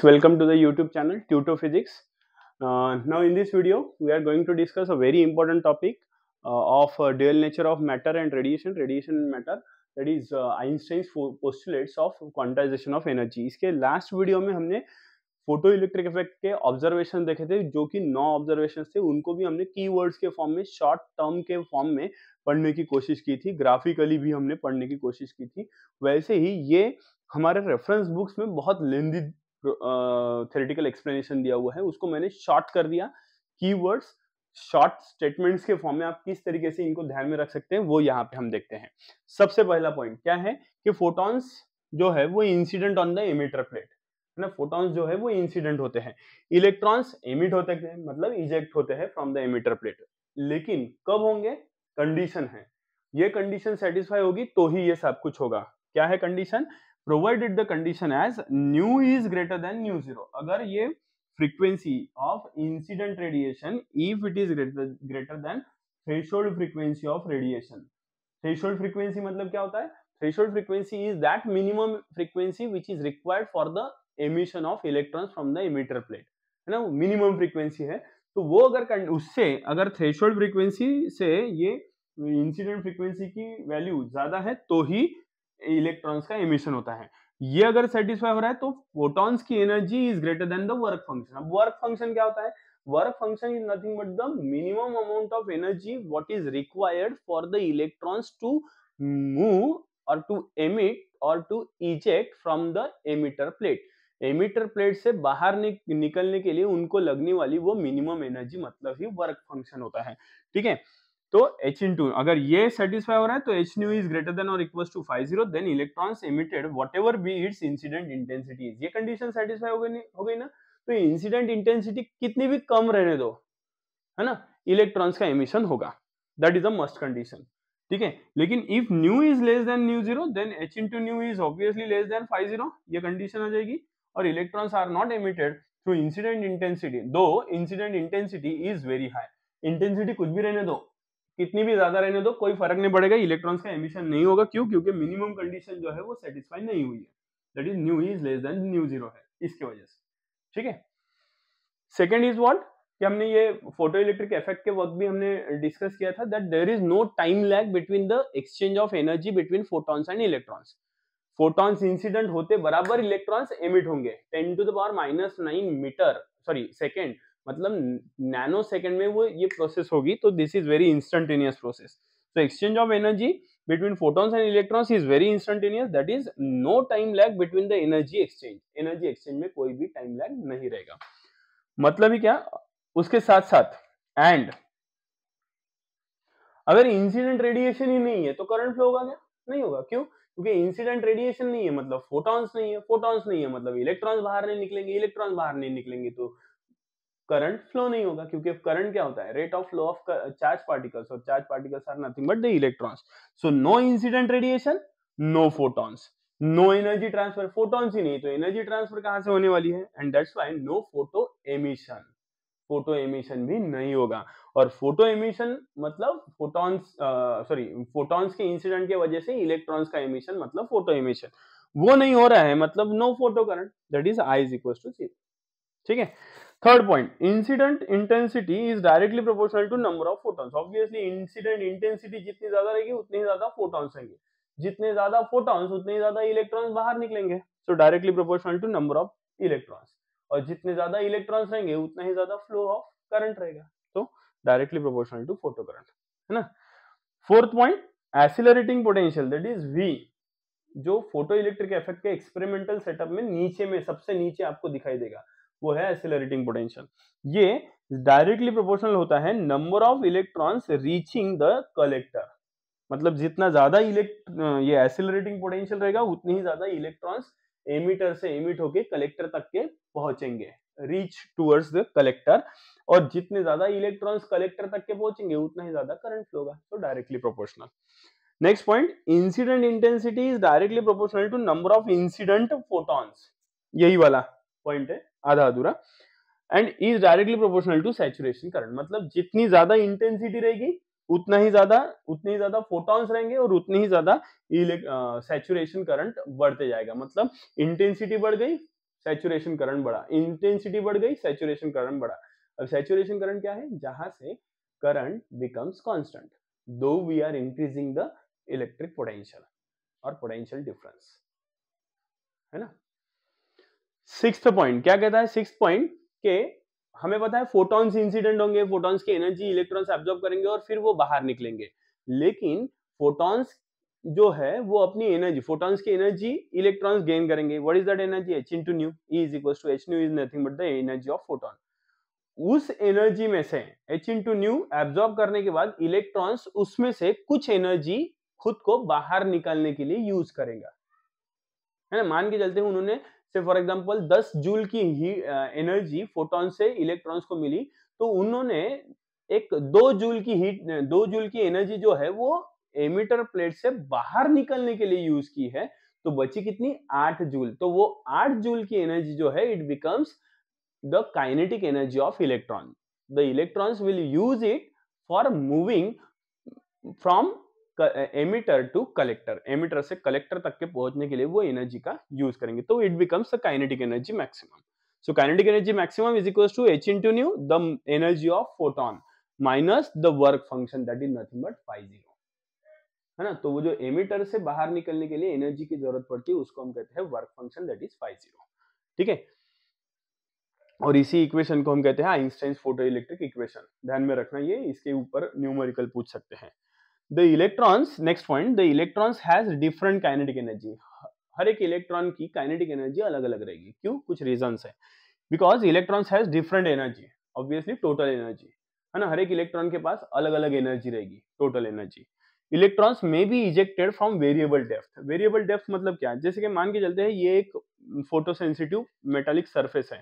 students welcome to the youtube channel tuto physics uh, now in this video we are going to discuss a very important topic uh, of uh, dual nature of matter and radiation radiation and matter that is uh, einstein's postulates of quantization of energy iske last video mein humne photoelectric effect ke observation dekhe the jo ki no observations the unko bhi humne keywords ke form mein short term ke form mein padhne ki koshish ki thi graphically bhi humne padhne ki koshish ki thi थी वैसे ही ये हमारे reference books में बहुत लेंदी theoretical explanation दिया हुआ है उसको मैंने शॉर्ट कर दिया कीवर्ड्स शॉर्ट स्टेटमेंट्स के फॉर्म में आप किस तरीके से इनको ध्यान में रख सकते हैं वो यहाँ पे हम देखते हैं सबसे पहला पॉइंट क्या है कि फोटॉन्स जो है वो incident on the emitter plate है ना फोटॉन्स जो है वो इंसिडेंट होते हैं इलेक्ट्रॉन्स एमिट होते हैं मतलब इजेक्ट होते हैं फ्रॉम द इमिटर प्लेट लेकिन कब होंगे कंडीशन है ये कंडीशन सेटिस्फाई होगी तो ही ये सब कुछ होगा क्या है condition provided the condition as nu is greater than nu zero अगर ये frequency of incident radiation if it is greater greater than threshold frequency of radiation threshold frequency मतलब क्या होता है threshold frequency is that minimum frequency which is required for the emission of electrons from the emitter plate है ना minimum frequency है तो वो अगर उससे अगर थ्रेशोल्ड फ्रीक्वेंसी से ये इंसिडेंट फ्रीक्वेंसी की वैल्यू ज्यादा है तो ही इलेक्ट्रॉन्स का इमिशन होता है ये अगर सेटिस्फाई हो रहा है तो फोटॉन्स की energy is greater than the work function अब वर्क फंक्शन क्या होता है work function is nothing but the minimum amount of energy what is required for the electrons to move और टू एमिट और to eject from the emitter plate emitter plate से बाहर निकलने के लिए उनको लगने वाली वो मिनिमम एनर्जी मतलब ही वर्क फंक्शन होता है ठीक है तो एच इन टू अगर ये सेटिस्फाई हो रहा है तो h nu is greater than और equal to five zero then electrons emitted whatever be its incident intensity ये कंडीशन सेटिस्फाई हो गई हो गई ना तो इंसिडेंट इंटेंसिटी कितनी भी कम रहने दो है ना इलेक्ट्रॉन्स का एमिशन होगा that is a must condition ठीक है लेकिन if nu is less than nu zero then h into nu is obviously less than five zero ये कंडीशन आ जाएगी और electrons are not emitted through incident intensity though incident intensity is very high intensity कुछ भी रहने दो कितनी भी ज्यादा रहने दो कोई फर्क नहीं पड़ेगा इलेक्ट्रॉन्स का एमिशन नहीं होगा क्यों क्योंकि मिनिमम कंडीशन जो है वो सेटिस्फाई नहीं हुई है that is nu is less than nu zero है इसके वजह से ठीक है सेकेंड इज वॉट कि हमने ये फोटो इलेक्ट्रिक इफेक्ट के वक्त भी हमने डिस्कस किया था that there is no time lag between the exchange of energy between photons and electrons photons incident होते बराबर इलेक्ट्रॉन्स एमिट होंगे ten to the power minus nine meter sorry second मतलब नैनो सेकेंड में वो ये process होगी तो this is very instantaneous process so exchange of energy between photons and electrons is very instantaneous that is no time lag between the energy exchange energy exchange में कोई भी time lag नहीं रहेगा मतलब ही क्या उसके साथ साथ एंड अगर इंसिडेंट रेडिएशन ही नहीं है तो करंट फ्लो होगा क्या नहीं होगा क्यों क्योंकि इंसिडेंट रेडिएशन नहीं है मतलब फोटॉन्स नहीं है फोटॉन्स नहीं है मतलब इलेक्ट्रॉन्स बाहर नहीं निकलेंगे इलेक्ट्रॉन्स बाहर नहीं निकलेंगे तो करंट फ्लो नहीं होगा क्योंकि करंट क्या होता है rate of flow of charge particles और charge particles are nothing but the electrons so no incident radiation no photons no energy transfer photons ही नहीं तो एनर्जी ट्रांसफर कहां से होने वाली है and that's why no photo emission photo emission भी नहीं होगा और फोटो एमिशन मतलब फोटॉन्स सॉरी फोटॉन्स के इंसिडेंट के वजह से इलेक्ट्रॉन्स का एमिशन मतलब फोटो एमिशन वो नहीं हो रहा है मतलब no photo current that is I is equal to zero ठीक है third point incident intensity is directly proportional to number of photons obviously incident intensity जितनी ज्यादा रहेगी उतने ही ज्यादा फोटॉन्स रहेंगे जितने ज्यादा फोटॉन्स उतने ही ज्यादा इलेक्ट्रॉन्स बाहर निकलेंगे so directly proportional to number of electrons और जितने ज्यादा इलेक्ट्रॉन्स रहेंगे उतना ही ज्यादा फ्लो ऑफ करंट रहेगा तो directly proportional to photo current है ना fourth point accelerating potential that is V जो फोटो इलेक्ट्रिक इफेक्ट के एक्सपेरिमेंटल सेटअप में नीचे में सबसे नीचे आपको दिखाई देगा वो है एक्सेलरेटिंग पोटेंशियल ये डायरेक्टली प्रोपोर्शनल होता है number of electrons reaching the collector मतलब जितना ज्यादा इलेक्ट ये एसिलरेटिंग पोटेंशियल रहेगा उतनी ही ज्यादा इलेक्ट्रॉन्स एमिटर से एमिट होके कलेक्टर तक के पहुंचेंगे रीच टूवर्ड्स द कलेक्टर और जितने ज्यादा इलेक्ट्रॉन्स कलेक्टर तक के पहुंचेंगे उतना ही ज्यादा करंट होगा तो directly proportional next point incident intensity is directly proportional to number of incident photons यही वाला पॉइंट है आधा अधूरा and is directly proportional to saturation current मतलब जितनी ज्यादा इंटेंसिटी रहेगी उतना ही ज्यादा उतने ही ज्यादा फोटॉन्स रहेंगे और उतने ही ज्यादा सैचुरेशन करंट बढ़ते जाएगा मतलब इंटेंसिटी बढ़ गई सैचुरेशन करंट बढ़ा इंटेंसिटी बढ़ गई सैचुरेशन करंट बढ़ा अब सैचुरेशन करंट क्या है जहां से current becomes constant though we are increasing the electric potential और पोटेंशियल डिफरेंस है ना सिक्स पॉइंट क्या कहता है सिक्स पॉइंट के हमें पता है फोटॉन्स इंसिडेंट होंगे फोटॉन्स की एनर्जी इलेक्ट्रॉन्स एब्जॉर्ब करेंगे और फिर वो बाहर निकलेंगे लेकिन फोटॉन्स जो है वो अपनी एनर्जी फोटॉन्स की एनर्जी इलेक्ट्रॉन्स गेन करेंगे what is that energy h into nu E is equal to h nu is nothing but the energy of photon उस एनर्जी में से एच इंटू न्यू एब्जॉर्ब करने के बाद इलेक्ट्रॉन्स उसमें से कुछ एनर्जी खुद को बाहर निकालने के लिए यूज करेगा है ना मान के चलते हैं उन्होंने से फॉर एग्जांपल 10 जूल की ही एनर्जी फोटोन से इलेक्ट्रॉन्स को मिली तो उन्होंने एक दो जूल की हीट दो जूल की एनर्जी जो है वो एमिटर प्लेट से बाहर निकलने के लिए यूज की है तो बची कितनी आठ जूल तो वो आठ जूल की एनर्जी जो है it becomes the kinetic energy of electron the electrons will use it for moving from emitter to collector emitter से कलेक्टर तक के पहुंचने के लिए वो एनर्जी का यूज करेंगे तो it becomes kinetic energy maximum so kinetic energy maximum is equals to h into nu the energy of photon minus the work function that is nothing but phi zero है ना तो वो जो emitter से बाहर निकलने के लिए एनर्जी की जरूरत पड़ती है उसको हम कहते हैं work function that is phi zero ठीक है और इसी इक्वेशन को हम कहते हैं आइंस्टाइन फोटो इलेक्ट्रिक इक्वेशन ध्यान में रखना ये इसके ऊपर न्यूमेरिकल पूछ सकते हैं the electrons next point the electrons has different kinetic energy हर एक इलेक्ट्रॉन की काइनेटिक एनर्जी अलग अलग रहेगी क्यों कुछ रीजन है because electrons has different energy obviously total energy है ना हर एक इलेक्ट्रॉन के पास अलग अलग एनर्जी रहेगी total energy electrons may be ejected from variable depth variable depth मतलब क्या है जैसे कि मान के चलते हैं ये एक फोटोसेंसिटिव मेटालिक सर्फेस है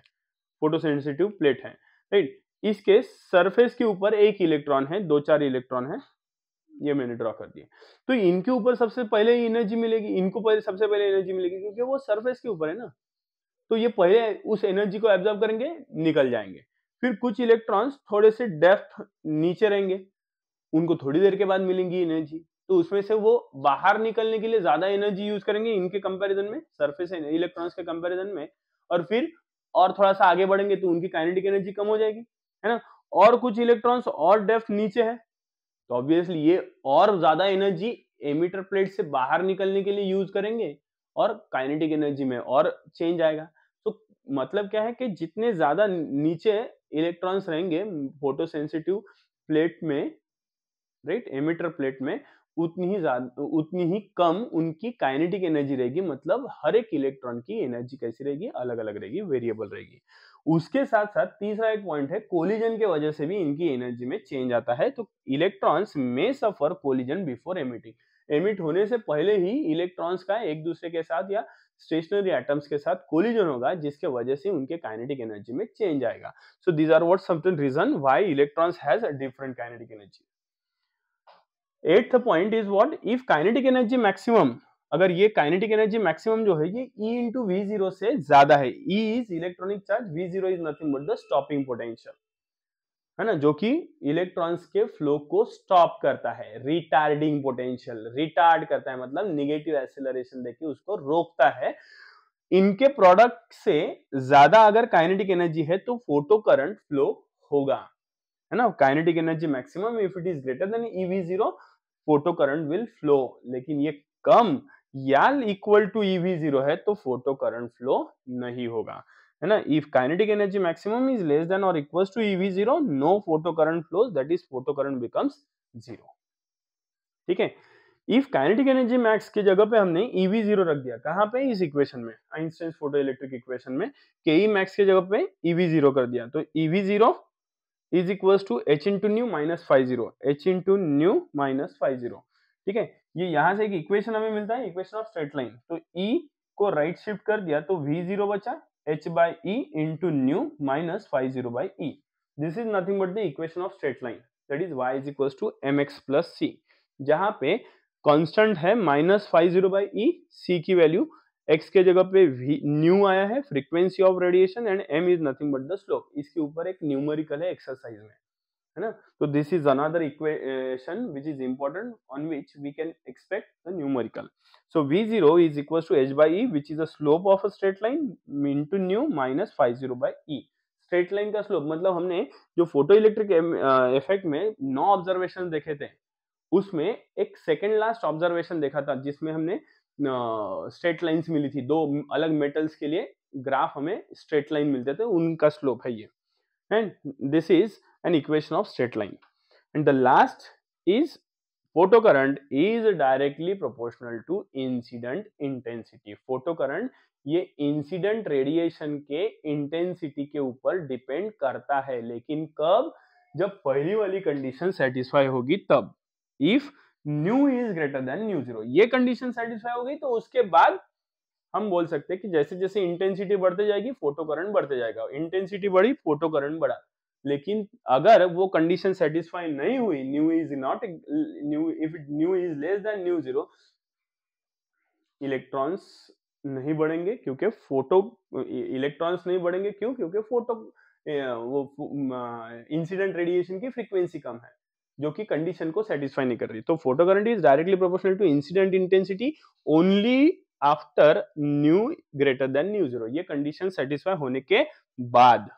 फोटोसेंसिटिव प्लेट है राइट इसके सर्फेस सरफेस के ऊपर एक इलेक्ट्रॉन है दो चार इलेक्ट्रॉन है ये मैंने ड्रॉ कर दिया तो इनके ऊपर सबसे पहले एनर्जी मिलेगी इनको पहले सबसे पहले एनर्जी मिलेगी क्योंकि वो सरफेस के ऊपर है ना तो ये पहले उस एनर्जी को एब्जॉर्व करेंगे निकल जाएंगे फिर कुछ इलेक्ट्रॉन्स थोड़े से डेप्थ नीचे रहेंगे उनको थोड़ी देर के बाद मिलेंगी एनर्जी तो उसमें से वो बाहर निकलने के लिए ज्यादा एनर्जी यूज करेंगे इनके कंपैरिजन में सरफेस इलेक्ट्रॉन्स के कंपैरिजन में और फिर और थोड़ा सा आगे बढ़ेंगे तो उनकी काइनेटिक एनर्जी कम हो जाएगी है ना और कुछ इलेक्ट्रॉन्स और डेफ्थ नीचे है तो ऑब्वियसली ये और ज्यादा एनर्जी एमिटर प्लेट से बाहर निकलने के लिए यूज करेंगे और काइनेटिक एनर्जी में और चेंज आएगा तो मतलब क्या है कि जितने ज्यादा नीचे इलेक्ट्रॉन्स रहेंगे फोटोसेंसिटिव प्लेट में राइट एमिटर प्लेट में उतनी ही ज्यादा उतनी ही कम उनकी काइनेटिक एनर्जी रहेगी मतलब हर एक इलेक्ट्रॉन की एनर्जी कैसी रहेगी अलग अलग रहेगी वेरिएबल रहेगी उसके साथ साथ तीसरा एक पॉइंट है कोलिजन के वजह से भी इनकी एनर्जी में चेंज आता है तो electrons may suffer collision before emitting emit होने से पहले ही इलेक्ट्रॉन्स का एक दूसरे के साथ या स्टेशनरी एटम्स के साथ कोलिजन होगा जिसके वजह से उनके काइनेटिक एनर्जी में चेंज आएगा so these are what some reason why electrons has a different kinetic energy eighth point is what if kinetic energy maximum अगर ये काइनेटिक एनर्जी मैक्सिमम जो है ये E इंटू वी जीरो से ज्यादा है E is electronic charge V zero is nothing but the stopping potential है ना जो कि इलेक्ट्रॉन्स के फ्लो को स्टॉप करता है रिटार्डिंग पोटेंशियल रिटार्ड करता है मतलब निगेटिव एक्सिलरेशन देके उसको रोकता है इनके प्रोडक्ट से ज्यादा अगर काइनेटिक एनर्जी है तो फोटो करंट फ्लो होगा है ना kinetic energy maximum if it is greater than eV zero photo current will flow लेकिन ये कम याल इक्वल टू ईवी जीरो है तो फोटो करंट फ्लो नहीं होगा है ना if kinetic energy maximum is less than और equals to eV zero no photo current flow that is photo current becomes zero ठीक है इफ काइनेटिक एनर्जी मैक्स की जगह पे हमने ईवी e जीरो रख दिया कहां पे इस इक्वेशन में आइंस्टाइन फोटो इलेक्ट्रिक इक्वेशन में के ई मैक्स की जगह पे ईवी e जीरो कर दिया तो eV zero is equal to h into nu minus five zero h into nu minus five zero ठीक है ये यहां से एक इक्वेशन हमें मिलता है इक्वेशन ऑफ स्ट्रेट लाइन तो ई e को राइट शिफ्ट कर दिया तो वी जीरो बचा h by into nu minus five zero by this is nothing but the equation of straight line that is y is equal to m x plus c पे constant है minus five zero by e c की value x के जगह पे nu आया है frequency of radiation and m is nothing but the slope इसके ऊपर एक न्यूमरिकल है एक्सरसाइज में है ना तो this is another equation which is important on which we can expect the numerical so v0 is equals to h by e which is the slope of a straight line into nu minus phi 0 by e straight line का slope मतलब हमने जो photo electric effect में नौ observation देखे थे उसमें एक second last observation देखा था जिसमें हमने स्ट्रेट लाइंस मिली थी दो अलग मेटल्स के लिए ग्राफ हमें स्ट्रेट लाइन मिलते थे उनका स्लोप है ये and this is an equation of straight line and the last is photocurrent is directly proportional to incident intensity photocurrent ये इंसिडेंट रेडिएशन के इंटेंसिटी के ऊपर डिपेंड करता है लेकिन कब जब पहली वाली कंडीशन सेटिस्फाई होगी तब if nu is greater than nu zero ये कंडीशन सेटिस्फाई हो गई तो उसके बाद हम बोल सकते हैं कि जैसे जैसे इंटेंसिटी बढ़ते जाएगी फोटो बढ़ते जाएगा इंटेंसिटी बढ़ी फोटो बढ़ा लेकिन अगर वो कंडीशन सेटिस्फाई नहीं हुई nu is not nu if nu is less than nu zero electrons नहीं बढ़ेंगे क्योंकि फोटो इलेक्ट्रॉन्स नहीं बढ़ेंगे क्यों क्योंकि फोटो वो इंसिडेंट रेडिएशन की फ्रीक्वेंसी कम है जो कि कंडीशन को सेटिस्फाई नहीं कर रही तो photo current is directly proportional to incident intensity only after nu greater than nu zero condition satisfy होने के बाद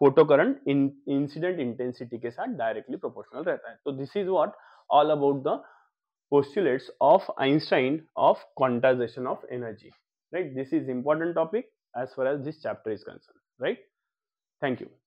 फोटो करंट इन इंसिडेंट इंटेंसिटी के साथ डायरेक्टली प्रोपोर्शनल रहता है तो this is what all about the postulates of Einstein of quantization of energy right this is important topic as far as this chapter is concern right thank you